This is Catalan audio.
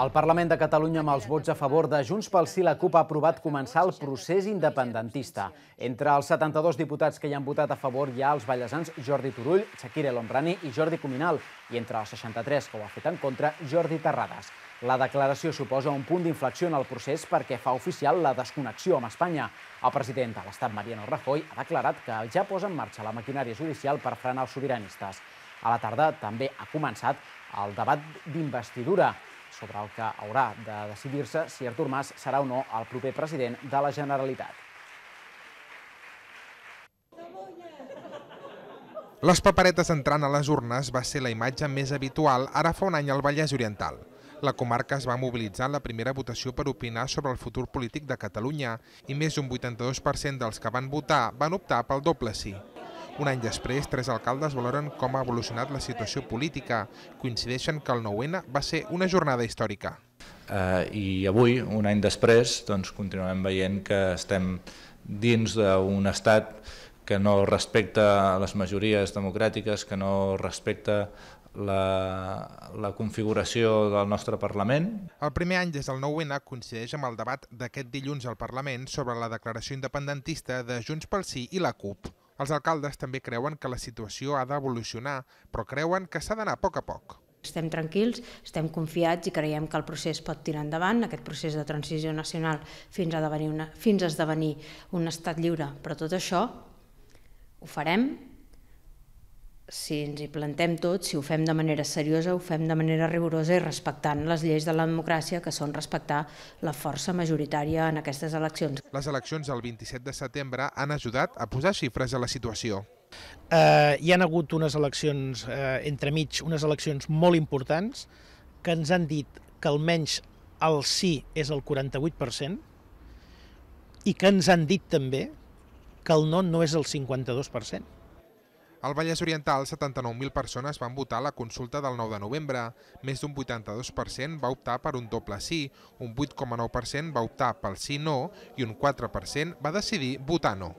El Parlament de Catalunya, amb els vots a favor de Junts pel Sí, la CUP ha aprovat començar el procés independentista. Entre els 72 diputats que hi han votat a favor hi ha els ballesans Jordi Turull, Shakira Lombrani i Jordi Cominal, i entre els 63 que ho ha fet en contra, Jordi Terrades. La declaració suposa un punt d'inflexió en el procés perquè fa oficial la desconnexió amb Espanya. El president de l'Estat, Mariano Rajoy, ha declarat que ja posa en marxa la maquinària judicial per frenar els sobiranistes. A la tarda també ha començat el debat d'investidura sobre el que haurà de decidir-se si Artur Mas serà o no el proper president de la Generalitat. Les paperetes entrant a les urnes va ser la imatge més habitual ara fa un any al Vallès Oriental. La comarca es va mobilitzar en la primera votació per opinar sobre el futur polític de Catalunya i més d'un 82% dels que van votar van optar pel doble sí. Un any després, tres alcaldes valoren com ha evolucionat la situació política. Coincideixen que el 9-N va ser una jornada històrica. Eh, I avui, un any després, doncs, continuem veient que estem dins d'un estat que no respecta les majories democràtiques, que no respecta la, la configuració del nostre Parlament. El primer any des del 9-N coincideix amb el debat d'aquest dilluns al Parlament sobre la declaració independentista de Junts pel Sí i la CUP. Els alcaldes també creuen que la situació ha d'evolucionar, però creuen que s'ha d'anar a poc a poc. Estem tranquils, estem confiats i creiem que el procés pot tirar endavant, aquest procés de transició nacional fins a, devenir una, fins a esdevenir un estat lliure. Però tot això ho farem si ens hi plantem tots, si ho fem de manera seriosa, ho fem de manera rigorosa i respectant les lleis de la democràcia, que són respectar la força majoritària en aquestes eleccions. Les eleccions del 27 de setembre han ajudat a posar xifres a la situació. Eh, hi han hagut unes eleccions eh, entremig, unes eleccions molt importants, que ens han dit que almenys el sí és el 48%, i que ens han dit també que el no no és el 52%. Al Vallès Oriental, 79.000 persones van votar la consulta del 9 de novembre. Més d'un 82% va optar per un doble sí, un 8,9% va optar pel sí-no i un 4% va decidir votar no.